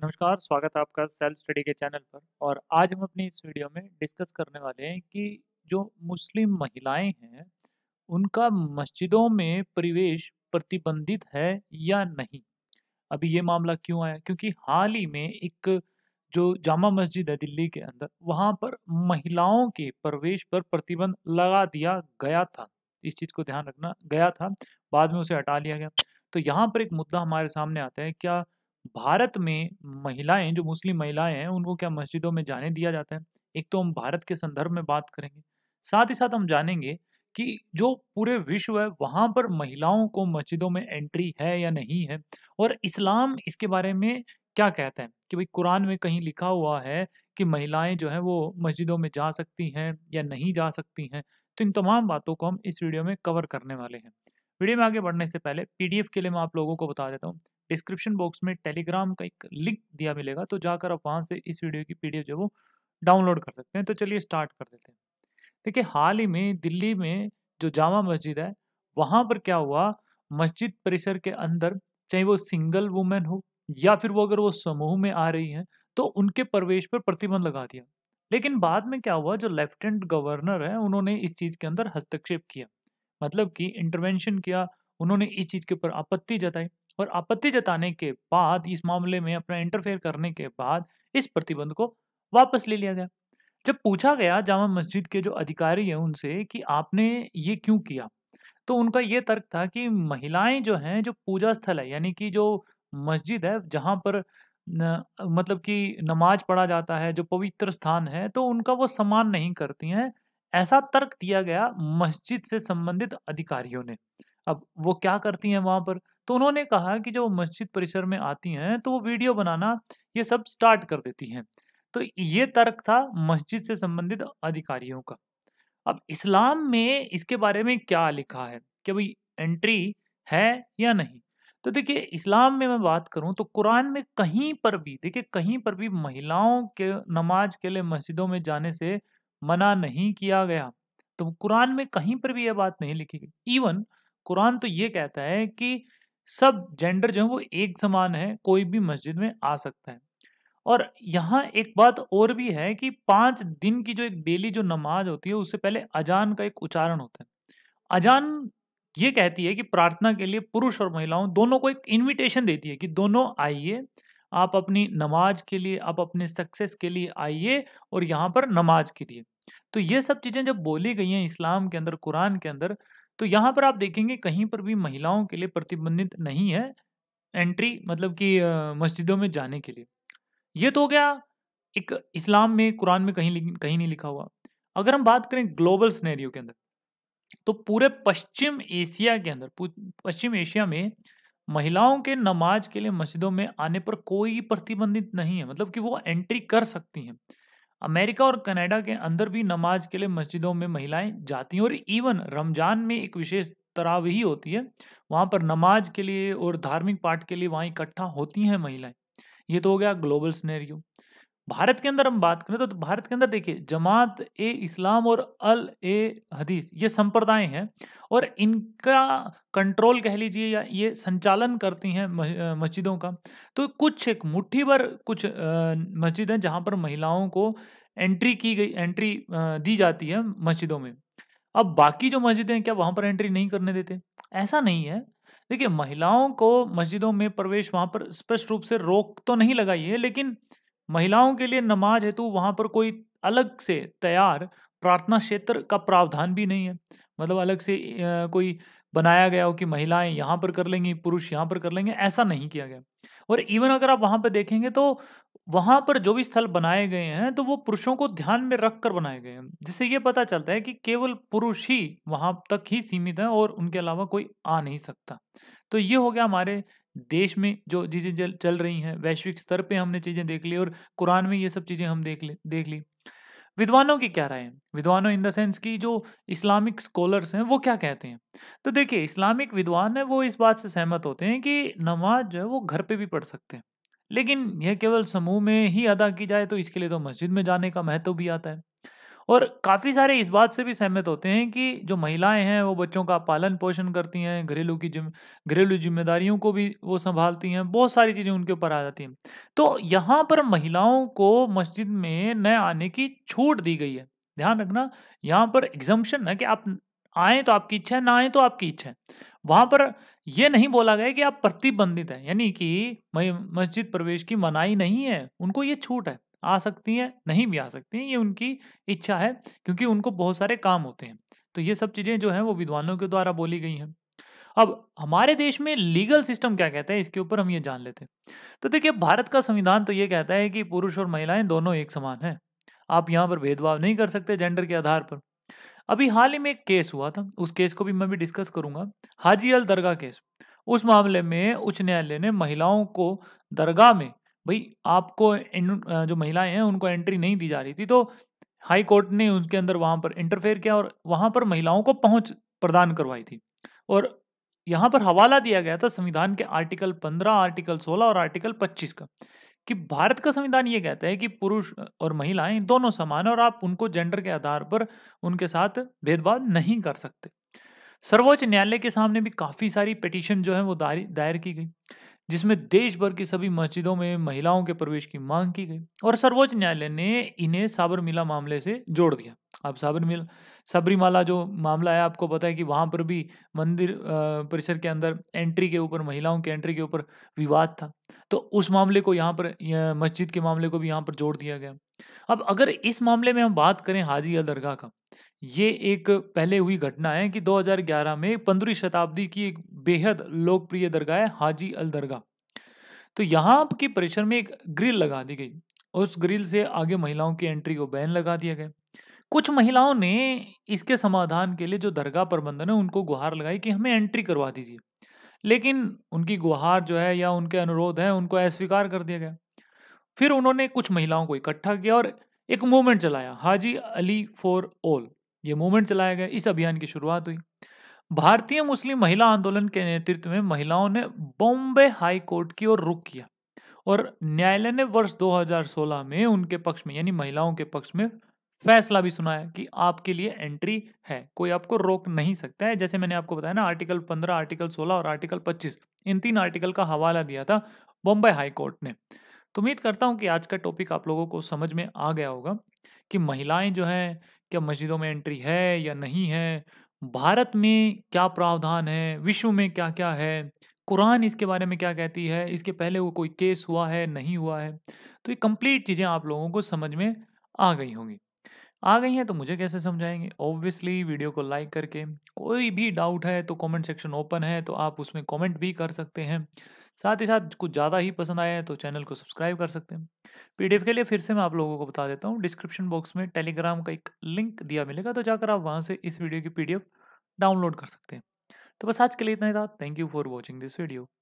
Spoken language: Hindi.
नमस्कार स्वागत है आपका सेल्फ स्टडी के चैनल पर और आज हम अपनी इस वीडियो में डिस्कस करने वाले हैं कि जो मुस्लिम महिलाएं हैं उनका मस्जिदों में प्रवेश प्रतिबंधित है या नहीं अभी ये मामला क्यों आया क्योंकि हाल ही में एक जो जामा मस्जिद है दिल्ली के अंदर वहाँ पर महिलाओं के प्रवेश पर प्रतिबंध लगा दिया गया था इस चीज़ को ध्यान रखना गया था बाद में उसे हटा लिया गया तो यहाँ पर एक मुद्दा हमारे सामने आता है क्या भारत में महिलाएं जो मुस्लिम महिलाएं हैं उनको क्या मस्जिदों में जाने दिया जाता है एक तो हम भारत के संदर्भ में बात करेंगे साथ ही साथ हम जानेंगे कि जो पूरे विश्व है वहाँ पर महिलाओं को मस्जिदों में एंट्री है या नहीं है और इस्लाम इसके बारे में क्या कहता है कि भाई कुरान में कहीं लिखा हुआ है कि महिलाएं जो है वो मस्जिदों में जा सकती हैं या नहीं जा सकती हैं तो इन तमाम बातों को हम इस वीडियो में कवर करने वाले हैं वीडियो में आगे बढ़ने से पहले पीडीएफ के लिए मैं आप लोगों को बता देता हूँ डिस्क्रिप्शन बॉक्स में टेलीग्राम का एक लिंक दिया मिलेगा तो जाकर आप वहाँ से इस वीडियो की पीडीएफ जो है वो डाउनलोड कर सकते हैं तो चलिए स्टार्ट कर देते हैं देखिए हाल ही में दिल्ली में जो जामा मस्जिद है वहाँ पर क्या हुआ मस्जिद परिसर के अंदर चाहे वो सिंगल वुमेन हो या फिर वो अगर वो समूह में आ रही हैं तो उनके प्रवेश पर प्रतिबंध लगा दिया लेकिन बाद में क्या हुआ जो लेफ्टिनेंट गवर्नर है उन्होंने इस चीज़ के अंदर हस्तक्षेप किया मतलब कि इंटरवेंशन किया उन्होंने इस चीज़ के ऊपर आपत्ति जताई पर आपत्ति जताने के बाद इस मामले में अपना इंटरफेयर करने के बाद इस प्रतिबंध को वापस ले लिया गया जब पूछा गया जामा मस्जिद के जो अधिकारी हैं उनसे कि आपने ये क्यों किया तो उनका ये तर्क था कि महिलाएं जो हैं जो पूजा स्थल है यानी कि जो मस्जिद है जहाँ पर न, मतलब कि नमाज पढ़ा जाता है जो पवित्र स्थान है तो उनका वो सम्मान नहीं करती हैं ऐसा तर्क दिया गया मस्जिद से संबंधित अधिकारियों ने अब वो क्या करती हैं वहाँ पर तो उन्होंने कहा कि जो मस्जिद परिसर में आती हैं तो वो वीडियो बनाना ये सब स्टार्ट कर देती हैं तो ये तर्क था मस्जिद से संबंधित अधिकारियों का अब इस्लाम में इसके बारे में क्या लिखा है कि भाई एंट्री है या नहीं तो देखिए इस्लाम में मैं बात करूं तो कुरान में कहीं पर भी देखिए कहीं पर भी महिलाओं के नमाज के लिए मस्जिदों में जाने से मना नहीं किया गया तो कुरान में कहीं पर भी यह बात नहीं लिखी गई इवन कुरान तो ये कहता है कि सब जेंडर जो है वो एक समान है कोई भी मस्जिद में आ सकता है और यहाँ एक बात और भी है कि पाँच दिन की जो एक डेली जो नमाज होती है उससे पहले अजान का एक उच्चारण होता है अजान ये कहती है कि प्रार्थना के लिए पुरुष और महिलाओं दोनों को एक इनविटेशन देती है कि दोनों आइए आप अपनी नमाज के लिए आप अपने सक्सेस के लिए आइए और यहाँ पर नमाज के लिए तो ये सब चीज़ें जब बोली गई हैं इस्लाम के अंदर कुरान के अंदर तो यहाँ पर आप देखेंगे कहीं पर भी महिलाओं के लिए प्रतिबंधित नहीं है एंट्री मतलब कि मस्जिदों में जाने के लिए ये तो हो गया एक इस्लाम में कुरान में कहीं कहीं नहीं लिखा हुआ अगर हम बात करें ग्लोबल स्नेरियो के अंदर तो पूरे पश्चिम एशिया के अंदर पश्चिम एशिया में महिलाओं के नमाज के लिए मस्जिदों में आने पर कोई प्रतिबंधित नहीं है मतलब कि वो एंट्री कर सकती हैं अमेरिका और कनाडा के अंदर भी नमाज के लिए मस्जिदों में महिलाएं जाती हैं और इवन रमज़ान में एक विशेष तराव ही होती है वहाँ पर नमाज के लिए और धार्मिक पाठ के लिए वहाँ इकट्ठा होती हैं महिलाएं ये तो हो गया ग्लोबल स्नेरियो भारत के अंदर हम बात करें तो, तो, भारत के अंदर देखिए जमात ए इस्लाम और अल ए हदीस ये संप्रदाय हैं और इनका कंट्रोल कह लीजिए या ये संचालन करती हैं मस्जिदों का तो कुछ एक मुट्ठी भर कुछ मस्जिद हैं जहाँ पर महिलाओं को एंट्री की गई एंट्री दी जाती है मस्जिदों में अब बाकी जो मस्जिदें क्या वहाँ पर एंट्री नहीं करने देते ऐसा नहीं है देखिए महिलाओं को मस्जिदों में प्रवेश वहाँ पर स्पष्ट रूप से रोक तो नहीं लगाई है लेकिन महिलाओं के लिए नमाज हेतु तो वहां पर कोई अलग से तैयार प्रार्थना क्षेत्र का प्रावधान भी नहीं है मतलब अलग से कोई बनाया गया हो कि महिलाएं यहाँ पर कर लेंगी पुरुष यहाँ पर कर लेंगे ऐसा नहीं किया गया और इवन अगर आप वहाँ पर देखेंगे तो वहाँ पर जो भी स्थल बनाए गए हैं तो वो पुरुषों को ध्यान में रख कर बनाए गए हैं जिससे ये पता चलता है कि केवल पुरुष ही वहाँ तक ही सीमित है और उनके अलावा कोई आ नहीं सकता तो ये हो गया हमारे देश में जो चीज़ें चल रही हैं वैश्विक स्तर पे हमने चीज़ें देख ली और कुरान में ये सब चीज़ें हम देख ले देख ली विद्वानों की क्या राय है विद्वानों इन द सेंस की जो इस्लामिक स्कॉलर्स हैं वो क्या कहते हैं तो देखिए इस्लामिक विद्वान है वो इस बात से सहमत होते हैं कि नमाज जो है वो घर पे भी पढ़ सकते हैं लेकिन यह केवल समूह में ही अदा की जाए तो इसके लिए तो मस्जिद में जाने का महत्व भी आता है और काफ़ी सारे इस बात से भी सहमत होते हैं कि जो महिलाएं हैं वो बच्चों का पालन पोषण करती हैं घरेलू की जिम घरेलू जिम्मेदारियों को भी वो संभालती हैं बहुत सारी चीज़ें उनके ऊपर आ जाती हैं तो यहाँ पर महिलाओं को मस्जिद में न आने की छूट दी गई है ध्यान रखना यहाँ पर एग्जम्पन है कि आप आए तो आपकी इच्छा है ना आए तो आपकी इच्छा है वहां पर यह नहीं बोला गया कि आप प्रतिबंधित हैं यानी कि मस्जिद प्रवेश की मनाही नहीं है उनको ये छूट है आ सकती हैं नहीं भी आ सकती हैं ये उनकी इच्छा है क्योंकि उनको बहुत सारे काम होते हैं तो ये सब चीज़ें जो हैं वो विद्वानों के द्वारा बोली गई हैं अब हमारे देश में लीगल सिस्टम क्या कहता है इसके ऊपर हम ये जान लेते हैं तो देखिए भारत का संविधान तो ये कहता है कि पुरुष और महिलाएं दोनों एक समान हैं आप यहाँ पर भेदभाव नहीं कर सकते जेंडर के आधार पर अभी हाल ही में एक केस हुआ था उस केस को भी मैं भी डिस्कस करूंगा हाजी अल दरगाह केस उस मामले में उच्च न्यायालय ने महिलाओं को दरगाह में भाई आपको जो महिलाएं हैं उनको एंट्री नहीं दी जा रही थी तो हाई कोर्ट ने उनके अंदर वहां पर इंटरफेयर किया और वहां पर महिलाओं को पहुंच प्रदान करवाई थी और यहाँ पर हवाला दिया गया था संविधान के आर्टिकल 15, आर्टिकल 16 और आर्टिकल 25 का कि भारत का संविधान ये कहता है कि पुरुष और महिलाएं दोनों समान और आप उनको जेंडर के आधार पर उनके साथ भेदभाव नहीं कर सकते सर्वोच्च न्यायालय के सामने भी काफ़ी सारी पिटिशन जो है वो दायर की गई जिसमें देश भर की सभी मस्जिदों में महिलाओं के प्रवेश की मांग की गई और सर्वोच्च न्यायालय ने इन्हें साबरमीला मामले से जोड़ दिया अब साबरमिल सबरीमाला जो मामला है आपको पता है कि वहाँ पर भी मंदिर परिसर के अंदर एंट्री के ऊपर महिलाओं के एंट्री के ऊपर विवाद था तो उस मामले को यहाँ पर यह मस्जिद के मामले को भी यहाँ पर जोड़ दिया गया अब अगर इस मामले में हम बात करें हाजी अल दरगाह का ये एक पहले हुई घटना है कि 2011 में पंद्रह शताब्दी की एक बेहद लोकप्रिय दरगाह है हाजी अल दरगाह तो यहाँ के परिसर में एक ग्रिल लगा दी गई उस ग्रिल से आगे महिलाओं की एंट्री को बैन लगा दिया गया कुछ महिलाओं ने इसके समाधान के लिए जो दरगाह प्रबंधन है उनको गुहार लगाई कि हमें एंट्री करवा दीजिए लेकिन उनकी गुहार जो है या उनके अनुरोध हैं उनको अस्वीकार कर दिया गया फिर उन्होंने कुछ महिलाओं को इकट्ठा किया और एक मूवमेंट चलाया हाजी अली फॉर ऑल ये मूवमेंट चलाया गया इस अभियान की शुरुआत हुई भारतीय मुस्लिम महिला आंदोलन के नेतृत्व में महिलाओं ने बॉम्बे हाई कोर्ट की ओर रुख किया और न्यायालय ने वर्ष 2016 में उनके पक्ष में यानी महिलाओं के पक्ष में फैसला भी सुनाया कि आपके लिए एंट्री है कोई आपको रोक नहीं सकता है जैसे मैंने आपको बताया ना आर्टिकल 15 आर्टिकल 16 और आर्टिकल 25 इन तीन आर्टिकल का हवाला दिया था बॉम्बे हाई कोर्ट ने तो उम्मीद करता हूँ कि आज का टॉपिक आप लोगों को समझ में आ गया होगा कि महिलाएं जो हैं क्या मस्जिदों में एंट्री है या नहीं है भारत में क्या प्रावधान है विश्व में क्या क्या है कुरान इसके बारे में क्या कहती है इसके पहले वो कोई केस हुआ है नहीं हुआ है तो ये कंप्लीट चीज़ें आप लोगों को समझ में आ गई होंगी आ गई हैं तो मुझे कैसे समझाएंगे ऑब्वियसली वीडियो को लाइक करके कोई भी डाउट है तो कमेंट सेक्शन ओपन है तो आप उसमें कमेंट भी कर सकते हैं साथ ही साथ कुछ ज़्यादा ही पसंद आया है तो चैनल को सब्सक्राइब कर सकते हैं पीडीएफ के लिए फिर से मैं आप लोगों को बता देता हूँ डिस्क्रिप्शन बॉक्स में टेलीग्राम का एक लिंक दिया मिलेगा तो जाकर आप वहाँ से इस वीडियो की पी डाउनलोड कर सकते हैं तो बस आज के लिए इतना ही था thank you for watching this video